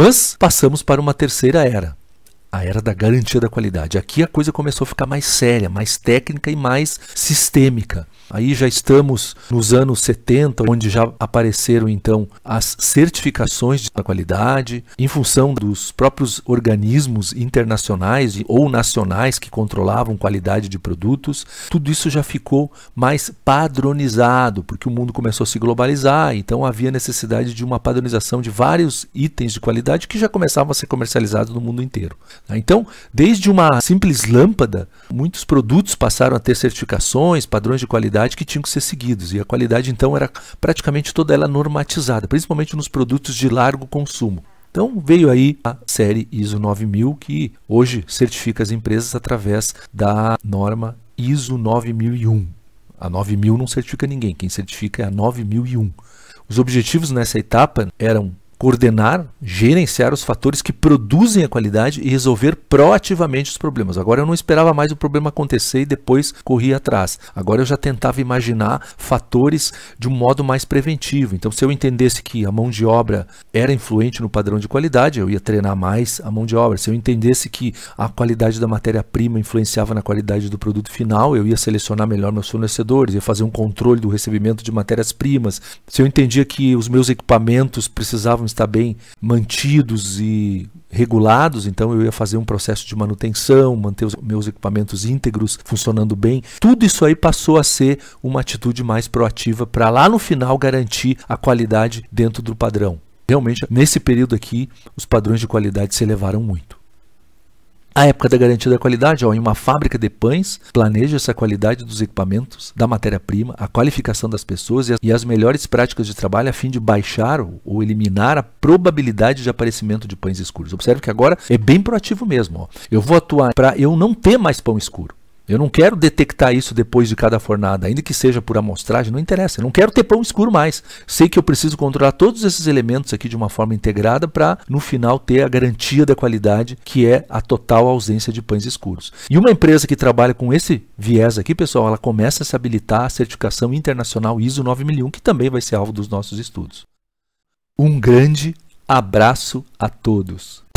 Mas passamos para uma terceira era a ah, era da garantia da qualidade. Aqui a coisa começou a ficar mais séria, mais técnica e mais sistêmica. Aí já estamos nos anos 70, onde já apareceram então as certificações da qualidade, em função dos próprios organismos internacionais ou nacionais que controlavam qualidade de produtos. Tudo isso já ficou mais padronizado, porque o mundo começou a se globalizar, então havia necessidade de uma padronização de vários itens de qualidade que já começavam a ser comercializados no mundo inteiro. Né? Então, desde uma simples lâmpada, muitos produtos passaram a ter certificações, padrões de qualidade que tinham que ser seguidos. E a qualidade, então, era praticamente toda ela normatizada, principalmente nos produtos de largo consumo. Então veio aí a série ISO 9000 que hoje certifica as empresas através da norma ISO 9001. A 9000 não certifica ninguém, quem certifica é a 9001. Os objetivos nessa etapa eram coordenar, gerenciar os fatores que produzem a qualidade e resolver proativamente os problemas. Agora eu não esperava mais o problema acontecer e depois corria atrás. Agora eu já tentava imaginar fatores de um modo mais preventivo. Então, se eu entendesse que a mão de obra era influente no padrão de qualidade, eu ia treinar mais a mão de obra. Se eu entendesse que a qualidade da matéria-prima influenciava na qualidade do produto final, eu ia selecionar melhor meus fornecedores, ia fazer um controle do recebimento de matérias-primas. Se eu entendia que os meus equipamentos precisavam está bem mantidos e regulados, então eu ia fazer um processo de manutenção, manter os meus equipamentos íntegros, funcionando bem. Tudo isso aí passou a ser uma atitude mais proativa para lá no final garantir a qualidade dentro do padrão. Realmente, nesse período aqui, os padrões de qualidade se elevaram muito. A época da garantia da qualidade, ó, em uma fábrica de pães, planeja-se a qualidade dos equipamentos, da matéria-prima, a qualificação das pessoas e as melhores práticas de trabalho a fim de baixar ou eliminar a probabilidade de aparecimento de pães escuros. Observe que agora é bem proativo mesmo. Ó. Eu vou atuar para eu não ter mais pão escuro. Eu não quero detectar isso depois de cada fornada, ainda que seja por amostragem, não interessa. Eu não quero ter pão escuro mais. Sei que eu preciso controlar todos esses elementos aqui de uma forma integrada para, no final, ter a garantia da qualidade, que é a total ausência de pães escuros. E uma empresa que trabalha com esse viés aqui, pessoal, ela começa a se habilitar à certificação internacional ISO 9001, que também vai ser alvo dos nossos estudos. Um grande abraço a todos.